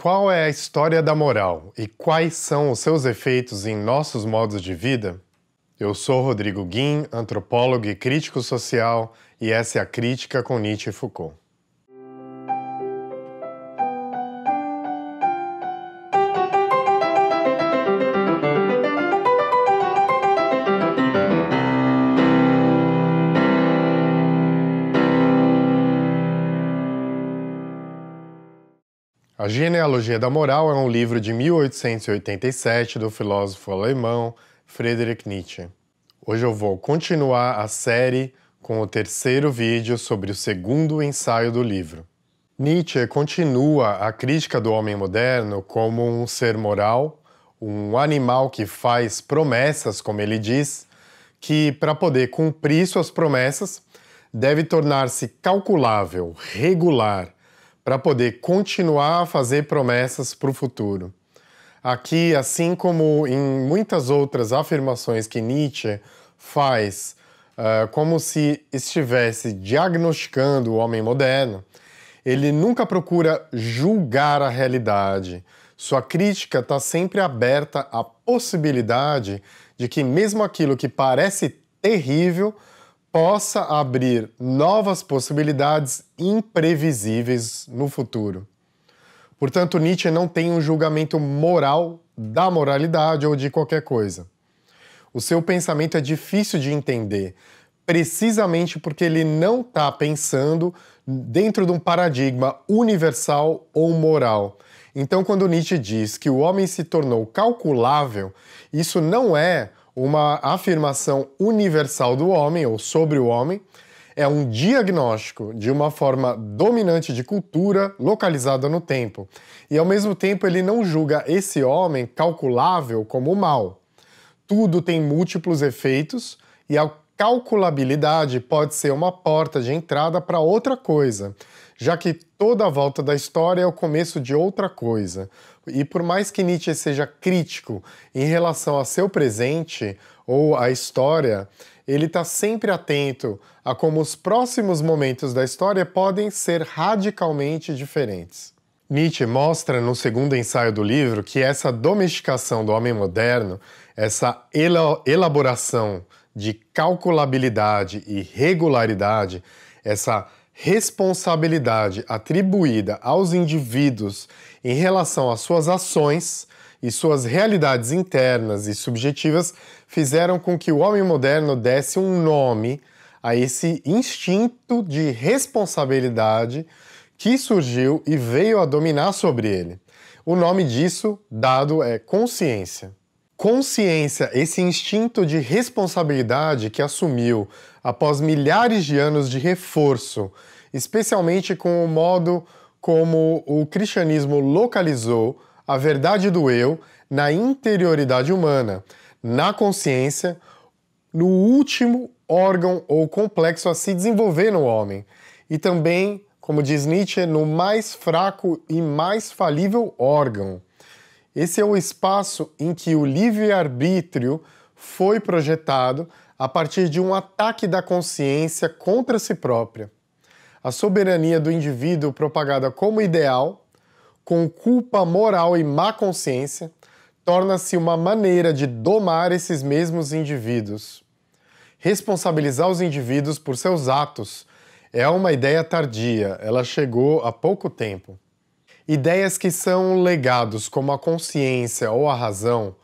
Qual é a história da moral e quais são os seus efeitos em nossos modos de vida? Eu sou Rodrigo Guim, antropólogo e crítico social, e essa é a Crítica com Nietzsche e Foucault. A Genealogia da Moral é um livro de 1887 do filósofo alemão Friedrich Nietzsche. Hoje eu vou continuar a série com o terceiro vídeo sobre o segundo ensaio do livro. Nietzsche continua a crítica do homem moderno como um ser moral, um animal que faz promessas, como ele diz, que para poder cumprir suas promessas deve tornar-se calculável, regular, para poder continuar a fazer promessas para o futuro. Aqui, assim como em muitas outras afirmações que Nietzsche faz, uh, como se estivesse diagnosticando o homem moderno, ele nunca procura julgar a realidade. Sua crítica está sempre aberta à possibilidade de que, mesmo aquilo que parece terrível, possa abrir novas possibilidades imprevisíveis no futuro. Portanto, Nietzsche não tem um julgamento moral da moralidade ou de qualquer coisa. O seu pensamento é difícil de entender, precisamente porque ele não está pensando dentro de um paradigma universal ou moral. Então, quando Nietzsche diz que o homem se tornou calculável, isso não é uma afirmação universal do homem ou sobre o homem, é um diagnóstico de uma forma dominante de cultura localizada no tempo. E ao mesmo tempo ele não julga esse homem calculável como mal. Tudo tem múltiplos efeitos e a calculabilidade pode ser uma porta de entrada para outra coisa, já que toda a volta da história é o começo de outra coisa. E por mais que Nietzsche seja crítico em relação a seu presente ou à história, ele está sempre atento a como os próximos momentos da história podem ser radicalmente diferentes. Nietzsche mostra no segundo ensaio do livro que essa domesticação do homem moderno, essa elaboração de calculabilidade e regularidade, essa responsabilidade atribuída aos indivíduos em relação às suas ações e suas realidades internas e subjetivas fizeram com que o homem moderno desse um nome a esse instinto de responsabilidade que surgiu e veio a dominar sobre ele. O nome disso dado é consciência consciência, esse instinto de responsabilidade que assumiu após milhares de anos de reforço, especialmente com o modo como o cristianismo localizou a verdade do eu na interioridade humana, na consciência, no último órgão ou complexo a se desenvolver no homem, e também, como diz Nietzsche, no mais fraco e mais falível órgão. Esse é o espaço em que o livre-arbítrio foi projetado a partir de um ataque da consciência contra si própria. A soberania do indivíduo propagada como ideal, com culpa moral e má consciência, torna-se uma maneira de domar esses mesmos indivíduos. Responsabilizar os indivíduos por seus atos é uma ideia tardia, ela chegou há pouco tempo. Ideias que são legados como a consciência ou a razão,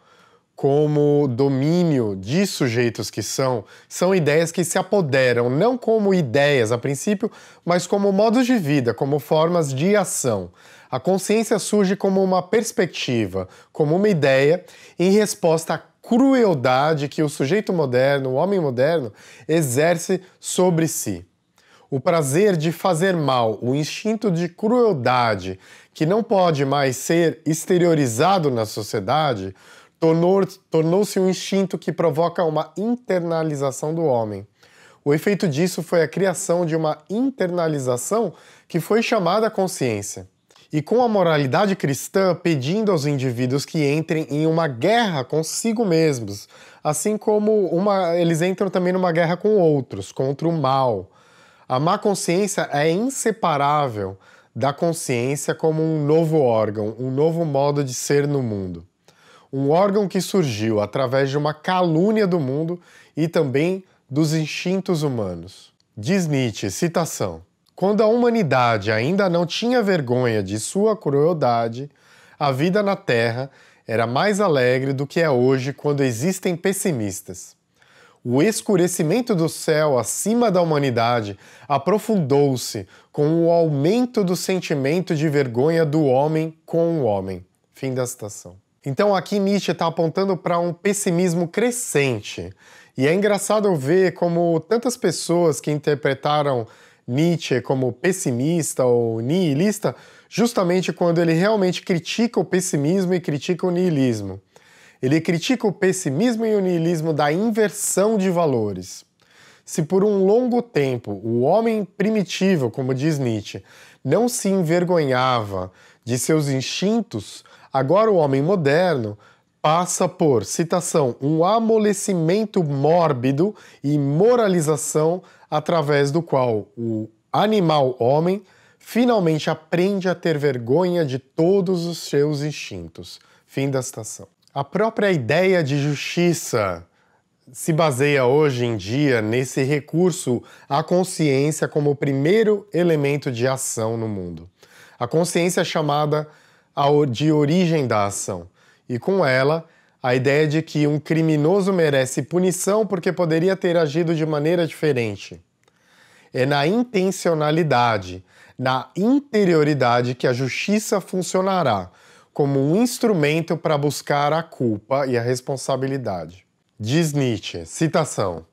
como domínio de sujeitos que são, são ideias que se apoderam não como ideias a princípio, mas como modos de vida, como formas de ação. A consciência surge como uma perspectiva, como uma ideia, em resposta à crueldade que o sujeito moderno, o homem moderno, exerce sobre si o prazer de fazer mal, o instinto de crueldade, que não pode mais ser exteriorizado na sociedade, tornou-se um instinto que provoca uma internalização do homem. O efeito disso foi a criação de uma internalização que foi chamada consciência. E com a moralidade cristã pedindo aos indivíduos que entrem em uma guerra consigo mesmos, assim como uma, eles entram também numa guerra com outros, contra o mal a má consciência é inseparável da consciência como um novo órgão, um novo modo de ser no mundo. Um órgão que surgiu através de uma calúnia do mundo e também dos instintos humanos. Diz Nietzsche, citação: Quando a humanidade ainda não tinha vergonha de sua crueldade, a vida na Terra era mais alegre do que é hoje quando existem pessimistas. O escurecimento do céu acima da humanidade aprofundou-se com o aumento do sentimento de vergonha do homem com o homem. Fim da citação. Então aqui Nietzsche está apontando para um pessimismo crescente. E é engraçado ver como tantas pessoas que interpretaram Nietzsche como pessimista ou nihilista, justamente quando ele realmente critica o pessimismo e critica o nihilismo. Ele critica o pessimismo e o niilismo da inversão de valores. Se por um longo tempo o homem primitivo, como diz Nietzsche, não se envergonhava de seus instintos, agora o homem moderno passa por, citação, um amolecimento mórbido e moralização através do qual o animal homem finalmente aprende a ter vergonha de todos os seus instintos. Fim da citação. A própria ideia de justiça se baseia hoje em dia nesse recurso à consciência como primeiro elemento de ação no mundo. A consciência é chamada de origem da ação, e com ela, a ideia de que um criminoso merece punição porque poderia ter agido de maneira diferente. É na intencionalidade, na interioridade que a justiça funcionará como um instrumento para buscar a culpa e a responsabilidade. Diz Nietzsche, citação: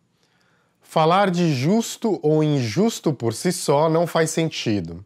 Falar de justo ou injusto por si só não faz sentido.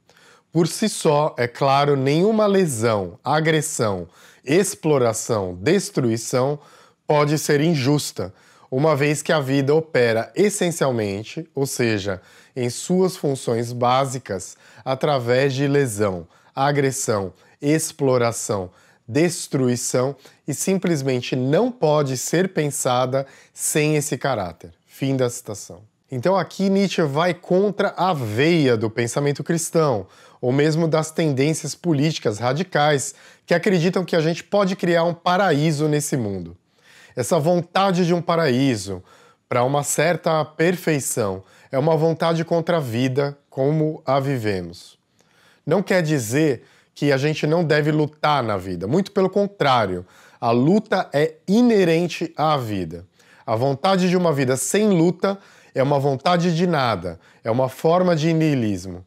Por si só, é claro, nenhuma lesão, agressão, exploração, destruição pode ser injusta, uma vez que a vida opera essencialmente, ou seja, em suas funções básicas, através de lesão, agressão, exploração, destruição e simplesmente não pode ser pensada sem esse caráter. Fim da citação. Então aqui Nietzsche vai contra a veia do pensamento cristão, ou mesmo das tendências políticas radicais que acreditam que a gente pode criar um paraíso nesse mundo. Essa vontade de um paraíso para uma certa perfeição é uma vontade contra a vida como a vivemos. Não quer dizer que a gente não deve lutar na vida. Muito pelo contrário, a luta é inerente à vida. A vontade de uma vida sem luta é uma vontade de nada, é uma forma de niilismo.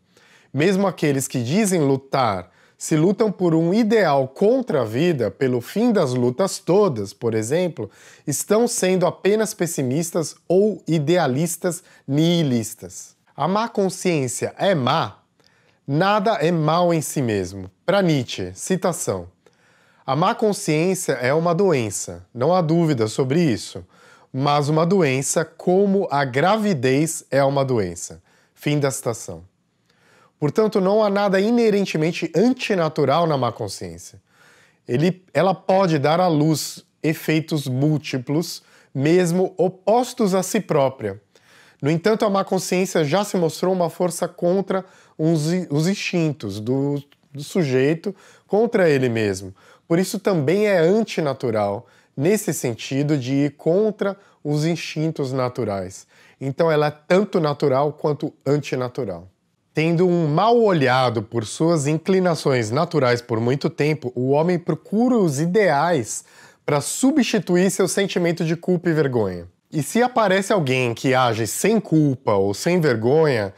Mesmo aqueles que dizem lutar se lutam por um ideal contra a vida, pelo fim das lutas todas, por exemplo, estão sendo apenas pessimistas ou idealistas nihilistas. A má consciência é má? Nada é mal em si mesmo. Para Nietzsche, citação: A má consciência é uma doença, não há dúvida sobre isso, mas uma doença como a gravidez é uma doença. Fim da citação. Portanto, não há nada inerentemente antinatural na má consciência. Ele, ela pode dar à luz efeitos múltiplos, mesmo opostos a si própria. No entanto, a má consciência já se mostrou uma força contra os, instintos do do sujeito contra ele mesmo. Por isso também é antinatural, nesse sentido de ir contra os instintos naturais. Então ela é tanto natural quanto antinatural. Tendo um mal olhado por suas inclinações naturais por muito tempo, o homem procura os ideais para substituir seu sentimento de culpa e vergonha. E se aparece alguém que age sem culpa ou sem vergonha,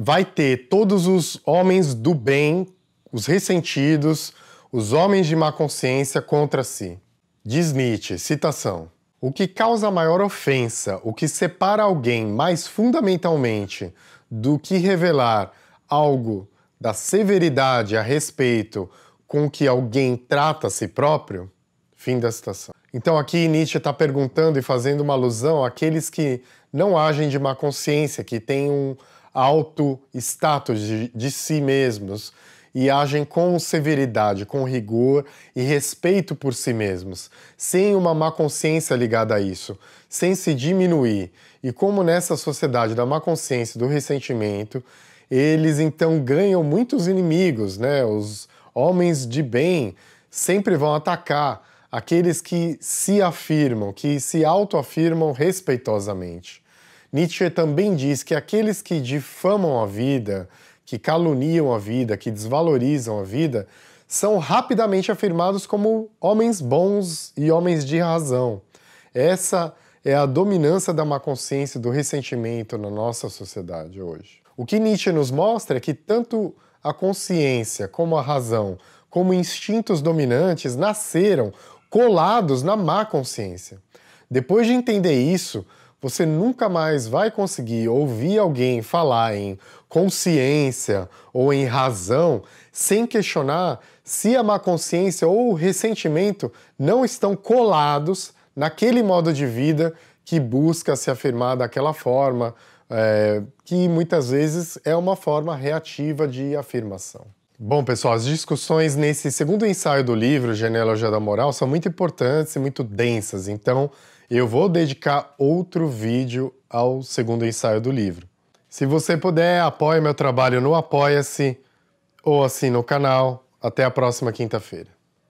vai ter todos os homens do bem os ressentidos, os homens de má consciência contra si. Diz Nietzsche, citação: O que causa maior ofensa, o que separa alguém mais fundamentalmente do que revelar algo da severidade a respeito com que alguém trata a si próprio? Fim da citação. Então aqui Nietzsche está perguntando e fazendo uma alusão àqueles que não agem de má consciência, que têm um alto status de, de si mesmos, e agem com severidade, com rigor e respeito por si mesmos, sem uma má consciência ligada a isso, sem se diminuir. E como nessa sociedade da má consciência, do ressentimento, eles então ganham muitos inimigos, né? Os homens de bem sempre vão atacar aqueles que se afirmam, que se autoafirmam respeitosamente. Nietzsche também diz que aqueles que difamam a vida, que caluniam a vida, que desvalorizam a vida, são rapidamente afirmados como homens bons e homens de razão. Essa é a dominância da má consciência e do ressentimento na nossa sociedade hoje. O que Nietzsche nos mostra é que tanto a consciência como a razão, como instintos dominantes, nasceram colados na má consciência. Depois de entender isso, você nunca mais vai conseguir ouvir alguém falar em consciência ou em razão sem questionar se a má consciência ou o ressentimento não estão colados naquele modo de vida que busca se afirmar daquela forma, é, que muitas vezes é uma forma reativa de afirmação. Bom, pessoal, as discussões nesse segundo ensaio do livro, Genealogia da Moral, são muito importantes e muito densas, então eu vou dedicar outro vídeo ao segundo ensaio do livro. Se você puder, apoie meu trabalho no Apoia-se ou assine o canal. Até a próxima quinta-feira.